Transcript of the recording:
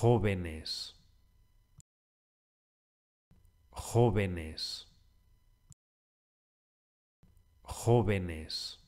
jóvenes, jóvenes, jóvenes.